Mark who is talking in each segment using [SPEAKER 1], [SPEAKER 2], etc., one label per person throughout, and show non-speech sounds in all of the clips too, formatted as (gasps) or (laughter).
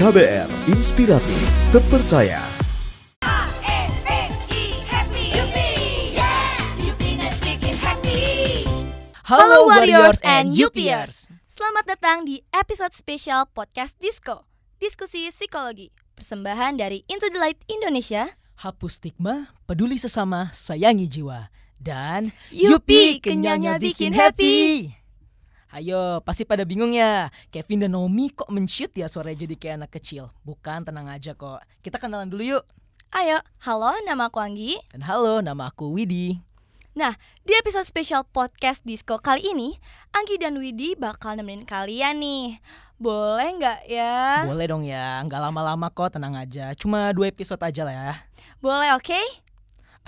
[SPEAKER 1] KBR Inspiratif Terpercaya
[SPEAKER 2] Halo Warriors and
[SPEAKER 1] Yupiers Selamat datang di episode spesial podcast Disco Diskusi Psikologi Persembahan dari Into the Light Indonesia
[SPEAKER 2] Hapus stigma, peduli sesama, sayangi jiwa Dan Yupi, kenyangnya bikin happy Ayo, pasti pada bingung ya. Kevin dan Naomi kok menciut ya suaranya jadi kayak anak kecil. Bukan, tenang aja kok. Kita kenalan dulu yuk. Ayo, halo nama aku Anggi. Dan halo nama aku Widi.
[SPEAKER 1] Nah, di episode spesial podcast Disco kali ini, Anggi dan Widi bakal nemenin kalian nih. Boleh nggak ya?
[SPEAKER 2] Boleh dong ya, nggak lama-lama kok, tenang aja. Cuma dua episode aja lah ya.
[SPEAKER 1] Boleh, oke? Okay?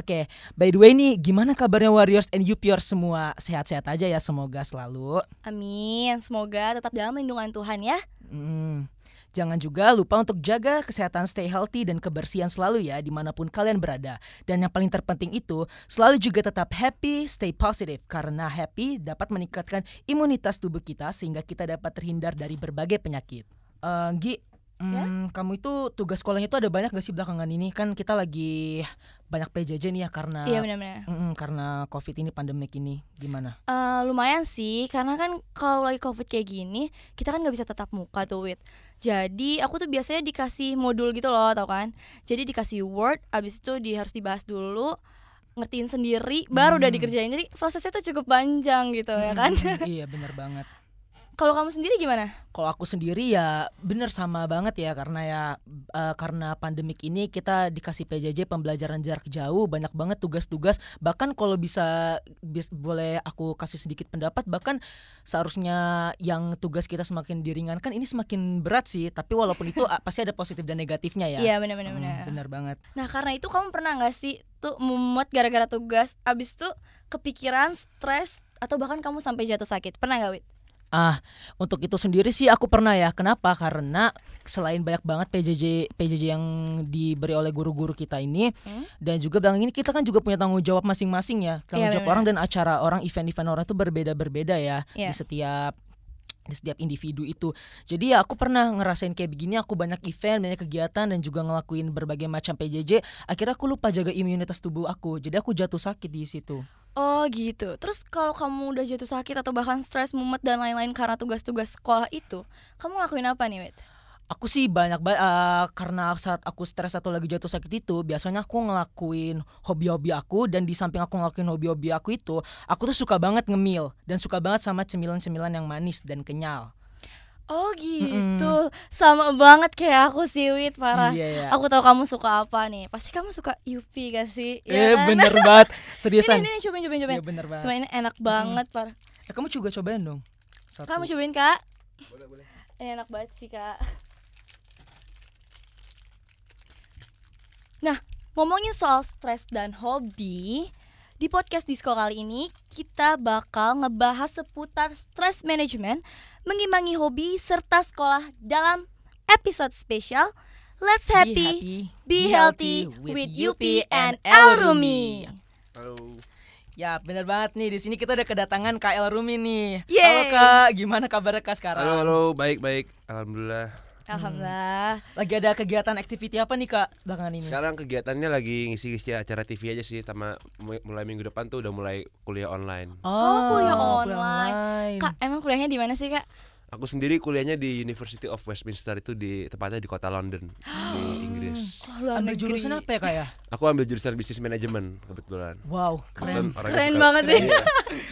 [SPEAKER 2] Oke, okay, by the way nih gimana kabarnya Warriors and Youpior semua? Sehat-sehat aja ya semoga selalu.
[SPEAKER 1] Amin, semoga tetap dalam lindungan Tuhan ya.
[SPEAKER 2] Hmm. Jangan juga lupa untuk jaga kesehatan stay healthy dan kebersihan selalu ya dimanapun kalian berada. Dan yang paling terpenting itu selalu juga tetap happy, stay positive karena happy dapat meningkatkan imunitas tubuh kita sehingga kita dapat terhindar dari berbagai penyakit. Uh, Gi, Ya? Hmm, ya? Kamu itu tugas sekolahnya itu ada banyak gak sih belakangan ini? Kan kita lagi banyak PJJ nih ya karena Iya bener -bener. Mm, karena Covid ini pandemik ini gimana?
[SPEAKER 1] Uh, lumayan sih karena kan kalau lagi Covid kayak gini, kita kan nggak bisa tetap muka tuh wit. Jadi aku tuh biasanya dikasih modul gitu loh, tau kan? Jadi dikasih Word, abis itu di harus dibahas dulu ngertiin sendiri baru hmm. udah dikerjain jadi prosesnya tuh cukup panjang gitu ya hmm, ya kan iya
[SPEAKER 2] bener banget kalau kamu sendiri gimana? Kalau aku sendiri ya bener sama banget ya karena ya uh, karena pandemik ini kita dikasih PJJ pembelajaran jarak jauh banyak banget tugas-tugas bahkan kalau bisa bis, boleh aku kasih sedikit pendapat bahkan seharusnya yang tugas kita semakin diringankan ini semakin berat sih tapi walaupun itu ah, pasti ada positif dan negatifnya ya. Iya benar-benar. Hmm, benar. banget.
[SPEAKER 1] Nah karena itu kamu pernah nggak sih tuh mumet gara-gara tugas abis tuh kepikiran stres atau bahkan kamu sampai jatuh sakit pernah nggak Wit?
[SPEAKER 2] Ah, untuk itu sendiri sih aku pernah ya. Kenapa? Karena selain banyak banget PJJ PJJ yang diberi oleh guru-guru kita ini hmm? dan juga bilang ini kita kan juga punya tanggung jawab masing-masing ya. Iya, tanggung jawab orang dan acara orang, event-event orang itu berbeda-berbeda ya yeah. di setiap di setiap individu itu. Jadi ya aku pernah ngerasain kayak begini, aku banyak event, banyak kegiatan dan juga ngelakuin berbagai macam PJJ. Akhirnya aku lupa jaga imunitas tubuh aku. Jadi aku jatuh sakit di situ.
[SPEAKER 1] Oh gitu. Terus kalau kamu udah jatuh sakit atau bahkan stres, mumet dan lain-lain karena tugas-tugas sekolah itu, kamu ngelakuin apa nih, Wit?
[SPEAKER 2] Aku sih banyak banget uh, karena saat aku stres atau lagi jatuh sakit itu biasanya aku ngelakuin hobi-hobi aku dan di samping aku ngelakuin hobi-hobi aku itu, aku tuh suka banget ngemil dan suka banget sama cemilan-cemilan yang manis dan kenyal.
[SPEAKER 1] Oh gitu, mm hmm sama banget kayak aku sih Wid parah. Iya, iya. Aku tahu kamu suka apa nih. Pasti kamu suka Yupi gak sih? Ya kan? bener (laughs) banget, seriusan. Ini, ini, ini cobain cobain cobain. Iya bener banget. ini
[SPEAKER 2] enak banget mm. parah. Eh, kamu juga cobain dong. Satu. Kamu cobain
[SPEAKER 1] kak? Boleh boleh. enak banget sih kak. Nah ngomongin soal stres dan hobi, di podcast Disko kali ini, kita bakal ngebahas seputar stress management, mengimbangi hobi, serta sekolah dalam episode spesial
[SPEAKER 2] Let's Happy, Be, happy,
[SPEAKER 1] be, be Healthy with, with Yupi and El Rumi. Halo.
[SPEAKER 2] Ya bener banget nih di sini kita ada kedatangan KL Rumi nih. Yay. Halo Kak, gimana kabar Kak sekarang? Halo
[SPEAKER 3] halo, baik baik, alhamdulillah.
[SPEAKER 2] Hmm. Alhamdulillah. Hmm. Lagi ada kegiatan activity apa nih kak dengan ini?
[SPEAKER 3] Sekarang kegiatannya lagi ngisi-ngisi acara TV aja sih, sama mulai minggu depan tuh udah mulai kuliah online. Oh, oh
[SPEAKER 1] kuliah online.
[SPEAKER 2] online. Kak, emang kuliahnya
[SPEAKER 1] di mana sih kak?
[SPEAKER 3] Aku sendiri kuliahnya di University of Westminster itu di tepatnya di kota London di (gasps) Inggris.
[SPEAKER 1] Oh, lu ambil negeri. jurusan apa ya kak ya?
[SPEAKER 3] Aku ambil jurusan bisnis manajemen kebetulan. Wow, keren. Keren, keren suka, banget sih. Iya.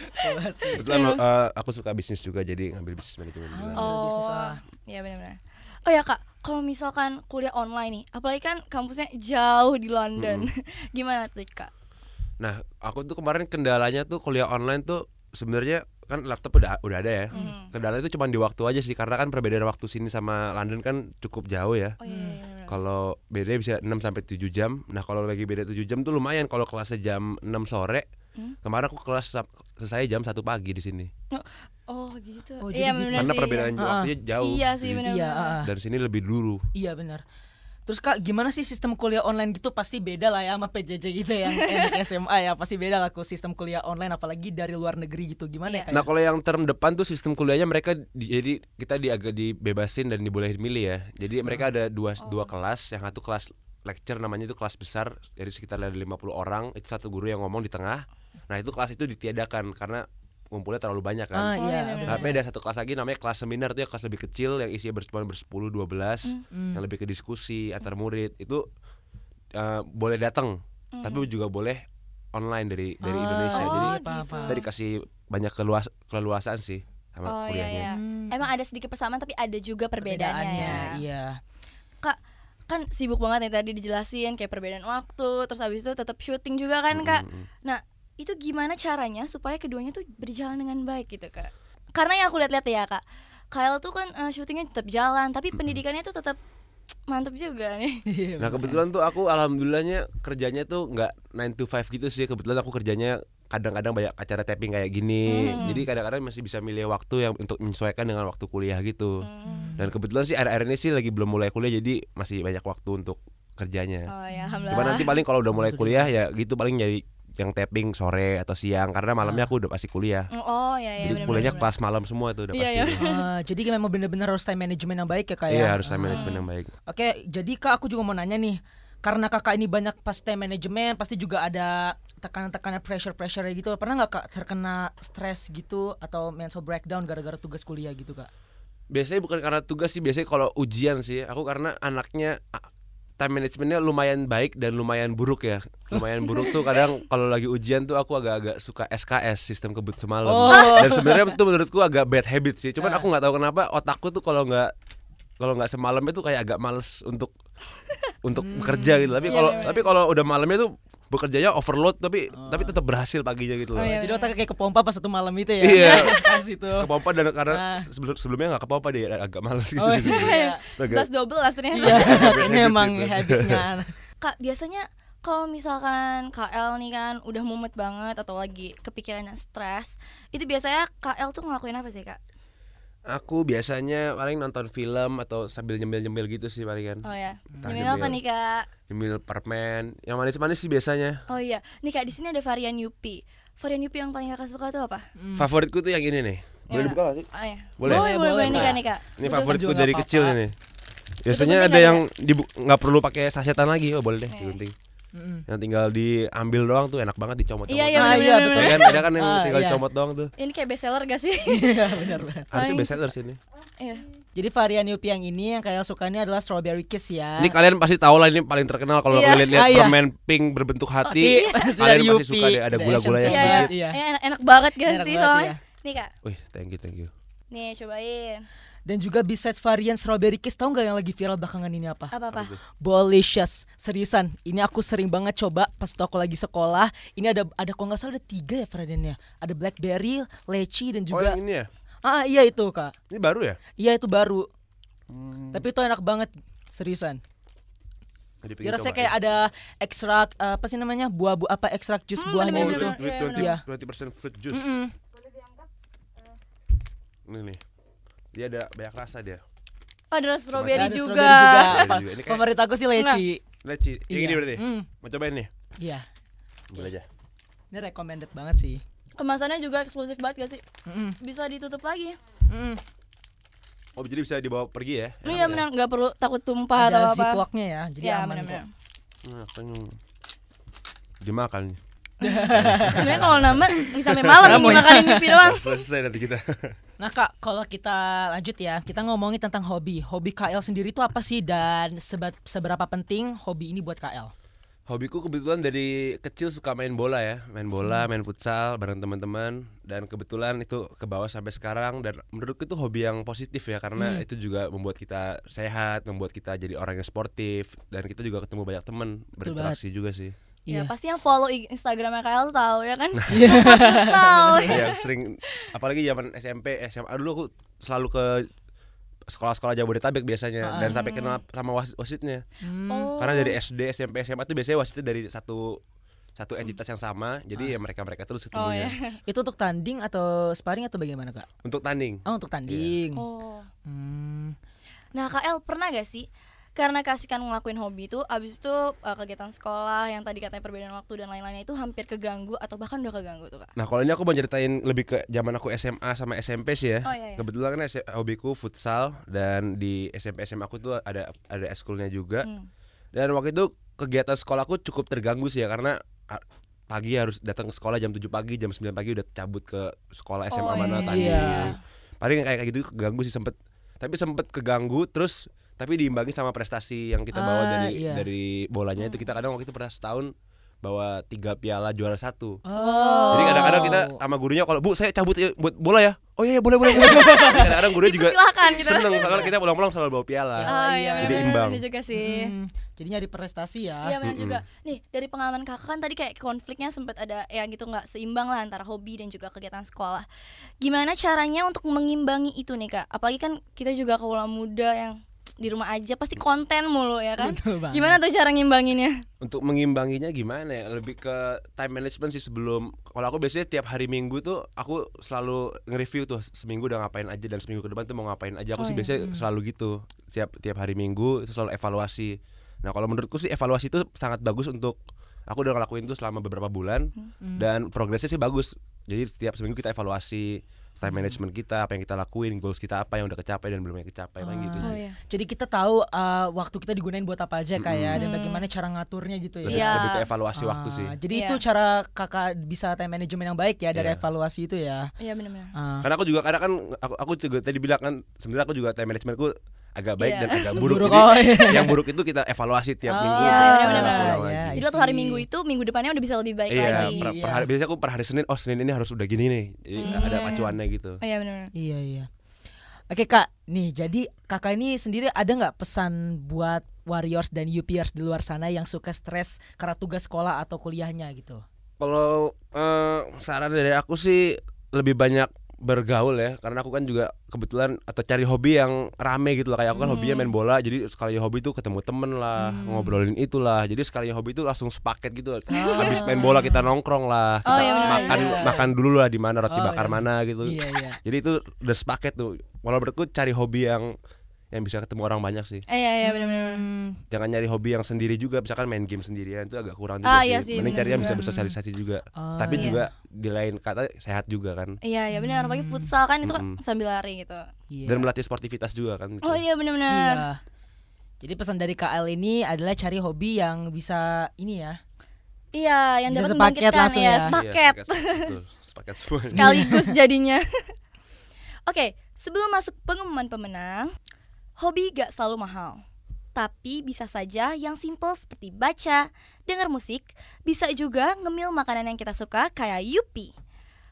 [SPEAKER 3] (laughs) kebetulan uh, aku suka bisnis juga jadi ngambil bisnis manajemen. Ah, oh,
[SPEAKER 2] ah.
[SPEAKER 1] Iya benar-benar oh ya kak kalau misalkan kuliah online nih apalagi kan kampusnya jauh di London hmm. (laughs) gimana tuh kak
[SPEAKER 3] nah aku tuh kemarin kendalanya tuh kuliah online tuh sebenarnya kan laptop udah udah ada ya hmm. kendala itu cuma di waktu aja sih karena kan perbedaan waktu sini sama London kan cukup jauh ya oh, iya, iya, iya, iya. kalau beda bisa 6 sampai tujuh jam nah kalau lagi beda 7 jam tuh lumayan kalau kelasnya jam 6 sore hmm? kemarin aku kelas selesai jam satu pagi di sini.
[SPEAKER 2] Oh, oh gitu. Oh, iya, gitu. Karena perbedaan ah, ah. iya. waktunya jauh. Iya sih benar. Iya, ah, Dan
[SPEAKER 3] sini lebih dulu.
[SPEAKER 2] Iya benar. Terus kak gimana sih sistem kuliah online gitu pasti beda lah ya sama PJJ gitu ya, yang SMA (laughs) ya pasti beda lah kok sistem kuliah online apalagi dari luar negeri gitu gimana yeah. ya? Iya. Nah kalau
[SPEAKER 3] yang term depan tuh sistem kuliahnya mereka di, jadi kita di agak dibebasin dan dibolehin milih ya. Jadi hmm. mereka ada dua oh. dua kelas yang satu kelas lecture namanya itu kelas besar dari sekitar ada 50 orang itu satu guru yang ngomong di tengah Nah itu kelas itu ditiadakan karena ngumpulnya terlalu banyak kan. Oh, iya, nah, tapi ada satu kelas lagi namanya kelas seminar tuh ya kelas lebih kecil yang isinya bersepuluh bersepuluh dua belas hmm. Hmm. yang lebih ke diskusi antar murid itu uh, boleh datang mm. tapi juga boleh online dari dari oh, Indonesia oh, jadi gitu. kasih dikasih banyak keluas keleluasaan sih sama oh, iya, kuliahnya. Iya,
[SPEAKER 1] Hmm. Emang ada sedikit persamaan tapi ada juga perbedaannya. ya. Iya. Kak kan sibuk banget nih tadi dijelasin kayak perbedaan waktu terus habis itu tetap syuting juga kan kak. Mm -hmm. Nah itu gimana caranya supaya keduanya tuh berjalan dengan baik gitu kak karena yang aku lihat-lihat ya kak Kyle tuh kan uh, syutingnya tetap jalan tapi mm -hmm. pendidikannya tuh tetap (tsk) mantep juga nih. (laughs) Iya,
[SPEAKER 3] nah kebetulan tuh aku alhamdulillahnya kerjanya tuh nggak nine to five gitu sih kebetulan aku kerjanya kadang-kadang banyak acara tapping kayak gini hmm. jadi kadang-kadang masih bisa milih waktu yang untuk menyesuaikan dengan waktu kuliah gitu hmm. dan kebetulan sih akhir-akhir ini sih lagi belum mulai kuliah jadi masih banyak waktu untuk kerjanya. Oh ya, cuma nanti paling kalau udah mulai kuliah ya gitu paling nyari yang tapping sore atau siang karena malamnya ah. aku udah pasti kuliah. Mm, oh iya iya. Jadi kuliahnya kelas malam semua tuh udah iya, pasti. Iya.
[SPEAKER 2] Uh, jadi memang bener-bener harus time management yang baik ya kak ya? Iya harus time ah. management yang baik. Oke okay, jadi kak aku juga mau nanya nih karena kakak ini banyak pas time management pasti juga ada tekanan-tekanan pressure-pressure gitu pernah nggak kak terkena stres gitu atau mental breakdown gara-gara tugas kuliah gitu kak?
[SPEAKER 3] Biasanya bukan karena tugas sih biasanya kalau ujian sih aku karena anaknya time managementnya lumayan baik dan lumayan buruk ya lumayan buruk tuh kadang kalau lagi ujian tuh aku agak-agak suka SKS sistem kebut semalam oh. dan sebenarnya itu menurutku agak bad habit sih cuman aku eh. nggak tahu kenapa otakku tuh kalau nggak kalau nggak semalam itu kayak agak males untuk untuk hmm. bekerja gitu tapi iya, kalau iya, iya. tapi kalau udah malamnya tuh bekerjanya overload tapi oh. tapi tetap berhasil paginya gitu oh, loh. Oh, iya, Jadi
[SPEAKER 2] iya. otaknya kayak kepompa pas satu malam itu ya. Iya.
[SPEAKER 3] (laughs) itu. Kepompa dan karena nah. sebelum sebelumnya nggak kepompa deh agak malas gitu. Oh, iya. iya. iya. Sebelas dua
[SPEAKER 2] belas ternyata. Iya. (laughs)
[SPEAKER 3] Ini emang habitnya.
[SPEAKER 1] (laughs) Kak biasanya kalau misalkan KL nih kan udah mumet banget atau lagi kepikirannya stres, itu biasanya KL tuh ngelakuin apa sih kak?
[SPEAKER 3] Aku biasanya paling nonton film atau sambil nyemil-nyemil gitu sih paling kan. Oh ya. nyemil apa nih kak? nyemil permen yang manis-manis sih biasanya
[SPEAKER 1] oh iya nih kak di sini ada varian yupi varian yupi yang paling kakak suka tuh apa hmm. favoritku tuh yang ini nih ya. boleh dibuka gak sih oh, iya.
[SPEAKER 3] boleh boleh boleh, boleh nih kak nih kak ini favoritku dari apa -apa. kecil ini biasanya ada yang ya. nggak perlu pakai sasetan lagi oh boleh deh iya. digunting Mm. Yang tinggal diambil doang tuh enak banget dicomot Iya, iya, ah, iya betul. kan ada kan yang oh, tinggal iya. dicomot doang tuh.
[SPEAKER 2] Ini kayak best seller gak sih? (laughs) Iya, benar banget. Harusnya best seller sih ini. Iya. Jadi varian Yupi yang ini yang kalian suka ini adalah strawberry kiss ya. Ini kalian
[SPEAKER 3] pasti tahu lah ini paling terkenal kalau yeah. Iya. kalian lihat ah, iya. permen pink berbentuk oh, hati. Oh, (laughs) iya. Kalian pasti suka deh ada gula gula yang iya, sedikit. Iya. iya. Enak, enak banget gak sih banget, soalnya. Nih Kak. Wih, thank you, thank you.
[SPEAKER 1] Nih cobain
[SPEAKER 2] dan juga besides varian strawberry kiss tau nggak yang lagi viral belakangan ini apa? Apa apa? Bolicious. Seriusan, ini aku sering banget coba pas aku lagi sekolah. Ini ada ada kok nggak salah ada tiga ya variannya. Ada blackberry, leci dan juga. Oh yang ini ya? Ah iya itu kak. Ini baru ya? Iya itu baru. Hmm. Tapi itu enak banget seriusan. Ya rasanya kayak ada ekstrak apa sih namanya buah buah apa ekstrak jus hmm, buahnya gitu. Iya.
[SPEAKER 3] 20% fruit juice. Mm
[SPEAKER 2] -mm. Boleh diangkat?
[SPEAKER 3] Uh. Ini nih dia ada banyak rasa dia oh, ada rasa stroberi juga, juga. Iya, juga. favorit aku sih leci nah. leci yang iya. ini berarti mm. mau cobain nih iya boleh iya. aja
[SPEAKER 2] ini recommended banget sih
[SPEAKER 1] kemasannya juga eksklusif banget gak sih mm -mm. bisa ditutup lagi mm
[SPEAKER 3] Oh jadi bisa dibawa pergi ya? Iya ya.
[SPEAKER 2] benar
[SPEAKER 1] nggak perlu takut tumpah Ada atau apa? Ada ya, jadi ya, aman bener -bener.
[SPEAKER 3] kok. Nah, kan dimakan (laughs) Sebenarnya kalau nama bisa sampai malam ini makan ya. ini doang. Selesai nanti kita. (laughs) Nah kak,
[SPEAKER 2] kalau kita lanjut ya, kita ngomongin tentang hobi. Hobi KL sendiri itu apa sih dan sebat, seberapa penting hobi ini buat KL?
[SPEAKER 3] Hobiku kebetulan dari kecil suka main bola ya, main bola, hmm. main futsal bareng teman-teman dan kebetulan itu ke bawah sampai sekarang dan menurutku itu hobi yang positif ya karena hmm. itu juga membuat kita sehat, membuat kita jadi orang yang sportif dan kita juga ketemu banyak teman, berinteraksi juga sih. Ya yeah.
[SPEAKER 1] pasti yang follow Instagramnya KL tahu ya kan? (laughs) Iya. tahu. Iya
[SPEAKER 3] sering apalagi zaman SMP, SMA dulu aku selalu ke sekolah-sekolah Jabodetabek biasanya uh, dan sampai kenal sama wasit wasitnya. Hmm. Oh. Karena dari SD, SMP, SMA itu biasanya wasitnya dari satu satu entitas yang sama jadi ah. ya mereka mereka terus oh, ketemunya oh,
[SPEAKER 2] iya. (laughs) itu untuk tanding atau sparring atau bagaimana kak
[SPEAKER 3] untuk tanding oh untuk iya. tanding yeah. oh hmm.
[SPEAKER 1] nah KL pernah gak sih karena kasihkan ngelakuin hobi itu abis itu uh, kegiatan sekolah yang tadi katanya perbedaan waktu dan lain-lainnya itu hampir keganggu atau bahkan udah keganggu tuh kak
[SPEAKER 3] nah kalau ini aku mau ceritain lebih ke zaman aku SMA sama SMP sih ya oh, iya, iya. kebetulan kan hobiku futsal dan di SMP SMA aku tuh ada ada eskulnya juga hmm. dan waktu itu kegiatan sekolahku cukup terganggu sih ya karena pagi harus datang ke sekolah jam 7 pagi jam 9 pagi udah cabut ke sekolah SMA oh, mana iya. tadi iya, iya. paling kayak gitu keganggu sih sempet tapi sempet keganggu terus tapi diimbangi sama prestasi yang kita bawa uh, dari iya. dari bolanya itu kita oh. kadang waktu itu pernah setahun bawa tiga piala juara satu.
[SPEAKER 1] Oh. Jadi kadang-kadang kita
[SPEAKER 3] sama gurunya kalau bu saya cabut ya, buat bola ya. Oh iya, iya boleh boleh. boleh. (laughs) kadang-kadang gurunya juga gitu. seneng karena kita pulang-pulang selalu bawa piala. Oh, iya, jadi iya, bener, iya, imbang. Bener
[SPEAKER 1] juga sih.
[SPEAKER 2] Hmm, jadi nyari prestasi ya.
[SPEAKER 3] Iya benar mm -hmm. juga.
[SPEAKER 1] Nih dari pengalaman kakak kan tadi kayak konfliknya sempat ada ya gitu nggak seimbang lah antara hobi dan juga kegiatan sekolah. Gimana caranya untuk mengimbangi itu nih kak? Apalagi kan kita juga kaula muda yang di rumah aja pasti konten mulu ya kan gimana tuh cara ngimbanginnya
[SPEAKER 3] untuk mengimbanginya gimana ya lebih ke time management sih sebelum kalau aku biasanya tiap hari minggu tuh aku selalu nge-review tuh seminggu udah ngapain aja dan seminggu ke depan tuh mau ngapain aja aku oh sih iya. biasanya hmm. selalu gitu tiap tiap hari minggu itu selalu evaluasi nah kalau menurutku sih evaluasi itu sangat bagus untuk aku udah ngelakuin tuh selama beberapa bulan hmm. dan progresnya sih bagus jadi setiap seminggu kita evaluasi time management kita, apa yang kita lakuin, goals kita apa yang udah kecapai dan belum yang kecapai kan gitu ah, sih.
[SPEAKER 2] iya. Jadi kita tahu uh, waktu kita digunain buat apa aja kayak mm ya, -hmm. dan bagaimana cara ngaturnya gitu ya. Lebih, yeah. lebih ke
[SPEAKER 3] evaluasi ah, waktu sih. Ah, jadi
[SPEAKER 2] yeah. itu cara Kakak bisa time management yang baik ya dari yeah. evaluasi itu ya. Iya yeah, benar-benar.
[SPEAKER 3] Uh. Karena aku juga karena kan aku aku juga tadi bilang kan sebenarnya aku juga time managementku agak baik yeah. dan agak (laughs) buruk. buruk oh, Jadi oh, iya. yang buruk itu kita evaluasi tiap oh, minggu. Iya, iya, hari
[SPEAKER 1] iya. Minggu itu minggu depannya udah bisa lebih baik iya, lagi. Per, per hari,
[SPEAKER 3] iya. biasanya aku per hari Senin, oh Senin ini harus udah gini nih. Hmm. Ada pacuannya gitu. Oh, iya
[SPEAKER 2] benar. Iya iya. Oke kak, nih jadi kakak ini sendiri ada nggak pesan buat warriors dan UPers di luar sana yang suka stres karena tugas sekolah atau kuliahnya gitu?
[SPEAKER 3] Kalau uh, saran dari aku sih lebih banyak bergaul ya karena aku kan juga kebetulan atau cari hobi yang rame gitu lah kayak aku kan hmm. hobinya main bola jadi sekali hobi itu ketemu temen lah hmm. ngobrolin itulah jadi sekali hobi itu langsung sepaket gitu oh. habis main bola kita nongkrong lah oh, kita oh, iya, makan iya, iya. makan dulu lah di mana roti oh, bakar iya. mana gitu iya, iya. jadi itu udah sepaket tuh walaupun berikut cari hobi yang yang bisa ketemu orang banyak sih.
[SPEAKER 1] iya iya benar-benar. Hmm.
[SPEAKER 3] Jangan nyari hobi yang sendiri juga, misalkan main game sendirian itu agak kurang ah, juga ah, Iya sih. Mending cari yang bisa bersosialisasi juga. Oh, Tapi iya. juga di lain kata sehat juga kan.
[SPEAKER 1] Iya iya benar, apalagi futsal kan itu hmm. kan sambil lari gitu.
[SPEAKER 3] Yeah. Dan melatih sportivitas juga kan gitu. Oh
[SPEAKER 2] iya benar-benar. Iya. Jadi pesan dari KL ini adalah cari hobi yang bisa ini ya. Iya, yang dapat sepaket langsung iya, ya. ya.
[SPEAKER 3] Sepaket. Iya, sepaket, sepaket semua. Sekaligus (laughs) jadinya. (laughs)
[SPEAKER 1] Oke, okay, sebelum masuk pengumuman pemenang, hobi gak selalu mahal. Tapi bisa saja yang simple seperti baca, dengar musik, bisa juga ngemil makanan yang kita suka kayak Yupi.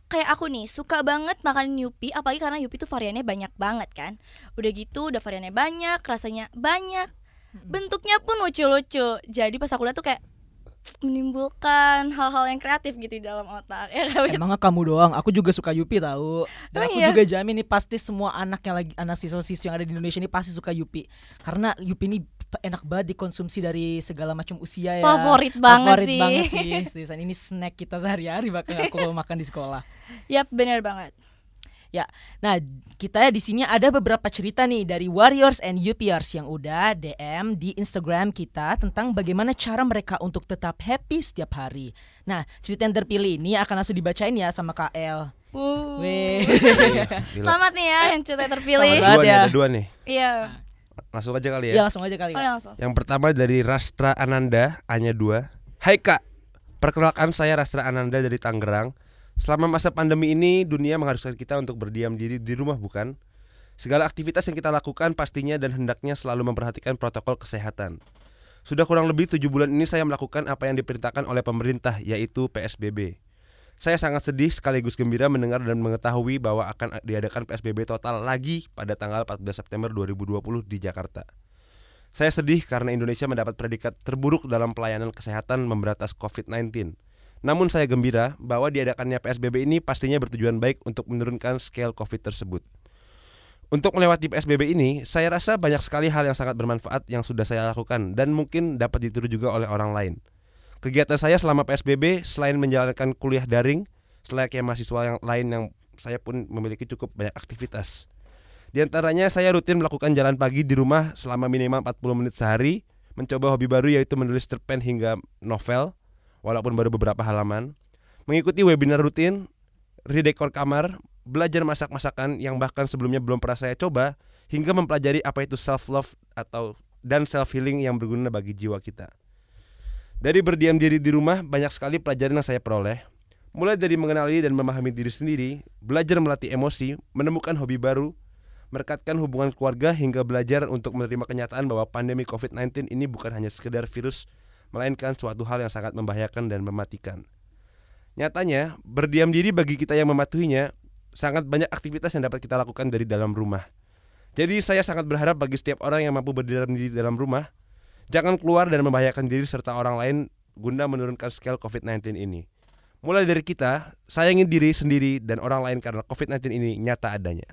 [SPEAKER 1] Kayak aku nih, suka banget makan Yupi, apalagi karena Yupi tuh variannya banyak banget kan. Udah gitu, udah variannya banyak, rasanya banyak, bentuknya pun lucu-lucu. Jadi pas aku lihat tuh kayak, menimbulkan hal-hal yang kreatif gitu di dalam
[SPEAKER 2] otak ya kan? emangnya kamu doang aku juga suka Yupi tahu dan oh, aku iya? juga jamin nih pasti semua anak yang lagi anak siswa-siswa yang ada di Indonesia ini pasti suka Yupi karena Yupi ini enak banget dikonsumsi dari segala macam usia ya favorit banget favorit sih, banget sih. (laughs) ini snack kita sehari-hari bahkan aku (laughs) makan di sekolah yap benar banget Ya, nah kita di sini ada beberapa cerita nih dari Warriors and UPRs yang udah DM di Instagram kita tentang bagaimana cara mereka untuk tetap happy setiap hari. Nah, cerita yang terpilih ini akan langsung dibacain ya sama KL. Uh. Wih.
[SPEAKER 3] Selamat
[SPEAKER 1] nih ya yang cerita
[SPEAKER 2] terpilih. Selamat dua ya. Nih, ya. ada dua nih. Iya.
[SPEAKER 3] Langsung aja kali ya. Iya,
[SPEAKER 2] langsung aja kali. Ya. Oh, ya. langsung.
[SPEAKER 3] Yang pertama dari Rastra Ananda, hanya dua. Hai Kak, perkenalkan saya Rastra Ananda dari Tangerang. Selama masa pandemi ini, dunia mengharuskan kita untuk berdiam diri di rumah, bukan? Segala aktivitas yang kita lakukan pastinya dan hendaknya selalu memperhatikan protokol kesehatan. Sudah kurang lebih tujuh bulan ini saya melakukan apa yang diperintahkan oleh pemerintah, yaitu PSBB. Saya sangat sedih sekaligus gembira mendengar dan mengetahui bahwa akan diadakan PSBB total lagi pada tanggal 14 September 2020 di Jakarta. Saya sedih karena Indonesia mendapat predikat terburuk dalam pelayanan kesehatan memberantas COVID-19 namun saya gembira bahwa diadakannya PSBB ini pastinya bertujuan baik untuk menurunkan scale COVID tersebut. Untuk melewati PSBB ini, saya rasa banyak sekali hal yang sangat bermanfaat yang sudah saya lakukan dan mungkin dapat ditiru juga oleh orang lain. Kegiatan saya selama PSBB selain menjalankan kuliah daring, selayaknya mahasiswa yang lain yang saya pun memiliki cukup banyak aktivitas. Di antaranya saya rutin melakukan jalan pagi di rumah selama minimal 40 menit sehari, mencoba hobi baru yaitu menulis cerpen hingga novel, walaupun baru beberapa halaman, mengikuti webinar rutin, redekor kamar, belajar masak-masakan yang bahkan sebelumnya belum pernah saya coba, hingga mempelajari apa itu self love atau dan self healing yang berguna bagi jiwa kita. Dari berdiam diri di rumah, banyak sekali pelajaran yang saya peroleh. Mulai dari mengenali dan memahami diri sendiri, belajar melatih emosi, menemukan hobi baru, merekatkan hubungan keluarga hingga belajar untuk menerima kenyataan bahwa pandemi COVID-19 ini bukan hanya sekedar virus melainkan suatu hal yang sangat membahayakan dan mematikan. Nyatanya, berdiam diri bagi kita yang mematuhinya sangat banyak aktivitas yang dapat kita lakukan dari dalam rumah. Jadi saya sangat berharap bagi setiap orang yang mampu berdiam diri dalam rumah, jangan keluar dan membahayakan diri serta orang lain guna menurunkan skala COVID-19 ini. Mulai dari kita, sayangin diri sendiri dan orang lain karena COVID-19 ini nyata adanya.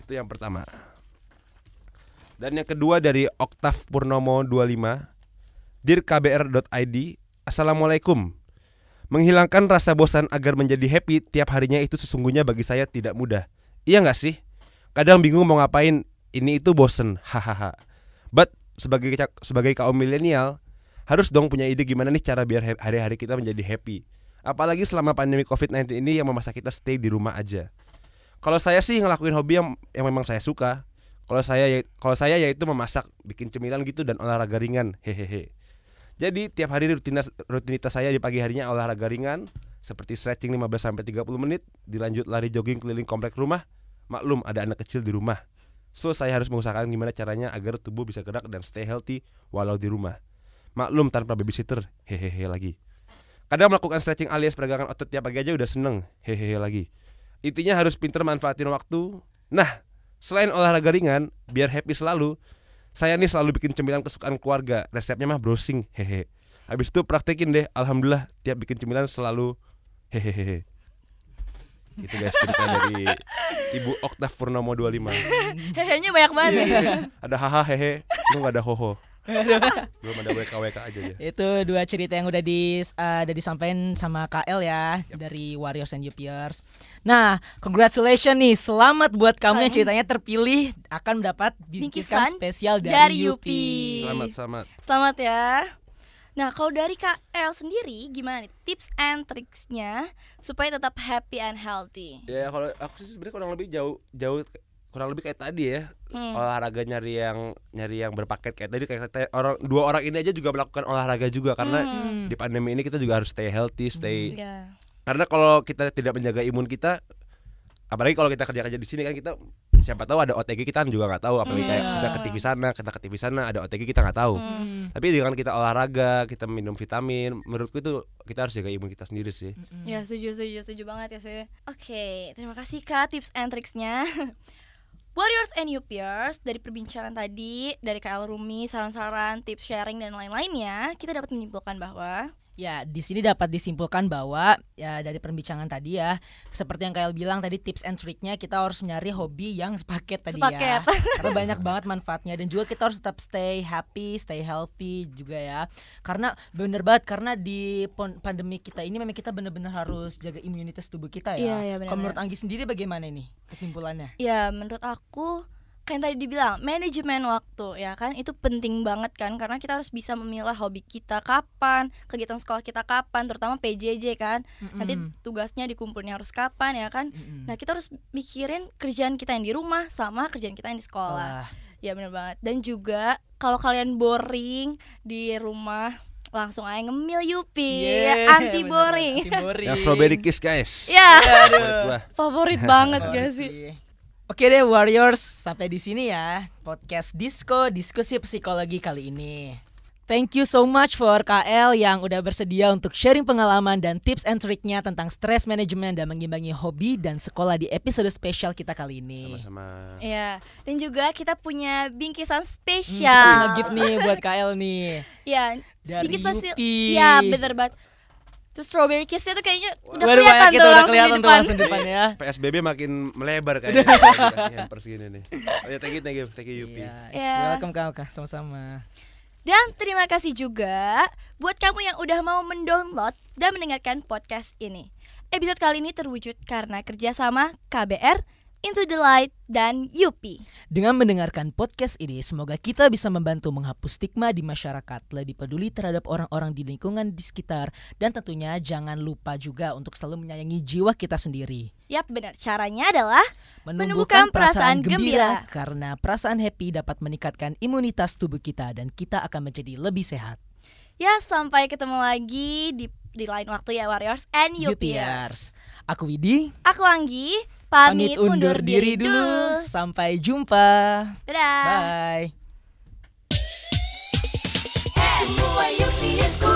[SPEAKER 3] Itu yang pertama. Dan yang kedua dari Oktav Purnomo 25 dirkbr.id Assalamualaikum Menghilangkan rasa bosan agar menjadi happy tiap harinya itu sesungguhnya bagi saya tidak mudah Iya nggak sih? Kadang bingung mau ngapain ini itu bosen hahaha But sebagai sebagai kaum milenial harus dong punya ide gimana nih cara biar hari-hari kita menjadi happy Apalagi selama pandemi COVID-19 ini yang memaksa kita stay di rumah aja Kalau saya sih ngelakuin hobi yang, yang memang saya suka kalau saya ya, kalau saya yaitu memasak, bikin cemilan gitu dan olahraga ringan. Hehehe. Jadi tiap hari rutinitas, rutinitas saya di pagi harinya olahraga ringan seperti stretching 15 sampai 30 menit, dilanjut lari jogging keliling komplek rumah. Maklum ada anak kecil di rumah. So saya harus mengusahakan gimana caranya agar tubuh bisa gerak dan stay healthy walau di rumah. Maklum tanpa babysitter. Hehehe lagi. Kadang melakukan stretching alias peregangan otot tiap pagi aja udah seneng. Hehehe lagi. Intinya harus pinter manfaatin waktu. Nah, selain olahraga ringan, biar happy selalu, saya nih selalu bikin cemilan kesukaan keluarga. Resepnya mah browsing. Hehe. Habis itu praktekin deh. Alhamdulillah tiap bikin cemilan selalu hehehe. Itu guys cerita dari Ibu Oktav Purnomo 25.
[SPEAKER 2] Hehehnya banyak banget. Iya, iya, iya.
[SPEAKER 3] Ada haha hehe, lu gak ada hoho. (laughs) belum ada WK WK aja ya
[SPEAKER 2] itu dua cerita yang udah di eh, uh, disampaikan sama KL ya yep. dari Warriors and Jupiers nah congratulations nih selamat buat kamu yang ceritanya terpilih akan mendapat bingkisan spesial dari, dari Yupi selamat selamat selamat
[SPEAKER 1] ya Nah, kalau dari KL sendiri gimana nih tips and tricksnya supaya tetap happy and healthy? Ya,
[SPEAKER 3] kalau aku sih sebenarnya kurang lebih jauh jauh kurang lebih kayak tadi ya hmm. olahraga nyari yang nyari yang berpaket kayak tadi kayak orang dua orang ini aja juga melakukan olahraga juga karena hmm. hmm. di pandemi ini kita juga harus stay healthy stay hmm, yeah. karena kalau kita tidak menjaga imun kita apalagi kalau kita kerja kerja di sini kan kita siapa tahu ada OTG kita juga nggak tahu apalagi kayak hmm. kita ke TV sana kita ke TV sana ada OTG kita nggak tahu hmm. tapi dengan kita olahraga kita minum vitamin menurutku itu kita harus jaga imun kita sendiri sih. Mm-hmm. Ya
[SPEAKER 1] setuju setuju setuju banget ya sih. Oke okay, terima kasih kak tips and tricksnya. (laughs) Warriors and You Peers dari perbincangan tadi dari KL Rumi, saran-saran, tips sharing dan lain-lainnya, kita dapat menyimpulkan bahwa Ya,
[SPEAKER 2] di sini dapat disimpulkan bahwa ya dari perbincangan tadi ya, seperti yang Kyle bilang tadi tips and triknya kita harus nyari hobi yang sepaket tadi ya. sepaket. ya. (laughs) Karena banyak banget manfaatnya dan juga kita harus tetap stay happy, stay healthy juga ya. Karena bener banget karena di pandemi kita ini memang kita bener-bener harus jaga imunitas tubuh kita ya. ya, ya Kalau menurut Anggi sendiri bagaimana ini kesimpulannya?
[SPEAKER 1] Ya, menurut aku kayak tadi dibilang manajemen waktu ya kan itu penting banget kan karena kita harus bisa memilah hobi kita kapan kegiatan sekolah kita kapan terutama PJJ kan mm-hmm. nanti tugasnya dikumpulnya harus kapan ya kan mm-hmm. nah kita harus mikirin kerjaan kita yang di rumah sama kerjaan kita yang di sekolah oh. ya benar banget dan juga kalau kalian boring di rumah langsung aja ngemil Yupi yeah, anti boring
[SPEAKER 3] yang strawberry kiss guys ya yeah. favorit banget gak
[SPEAKER 2] sih Oke deh Warriors, sampai di sini ya podcast Disco Diskusi Psikologi kali ini. Thank you so much for KL yang udah bersedia untuk sharing pengalaman dan tips and triknya tentang stress management dan mengimbangi hobi dan sekolah di episode spesial kita kali ini. Sama-sama.
[SPEAKER 1] Iya, -sama. dan juga kita punya bingkisan spesial. Hmm, kita punya gift nih buat KL nih. Iya, dari Yupi. Iya, bener banget Terus strawberry kiss itu kayaknya udah Waduh,
[SPEAKER 3] kelihatan tuh gitu, langsung, kelihatan di depan. langsung depan ya. (laughs) PSBB makin melebar kayaknya. Iya, pers gini nih. Oh ya, thank you, thank you, thank you, Yupi. Yeah. yeah.
[SPEAKER 2] Welcome kamu kak, sama-sama. Dan terima
[SPEAKER 1] kasih juga buat kamu yang udah mau mendownload dan mendengarkan podcast ini. Episode kali ini terwujud karena kerjasama KBR Into the Light, dan
[SPEAKER 2] Yupi. Dengan mendengarkan podcast ini, semoga kita bisa membantu menghapus stigma di masyarakat, lebih peduli terhadap orang-orang di lingkungan di sekitar, dan tentunya jangan lupa juga untuk selalu menyayangi jiwa kita sendiri.
[SPEAKER 1] Yap, benar. Caranya adalah
[SPEAKER 2] menumbuhkan, perasaan, perasaan gembira. gembira karena perasaan happy dapat meningkatkan imunitas tubuh kita dan kita akan menjadi lebih sehat.
[SPEAKER 1] Ya, sampai ketemu lagi di di lain waktu ya Warriors and Yupiers.
[SPEAKER 2] Aku Widi.
[SPEAKER 1] Aku Anggi pamit pamit undur, undur diri, diri dulu.
[SPEAKER 2] Sampai jumpa. Dadah. Bye.
[SPEAKER 1] Hey, semua yuk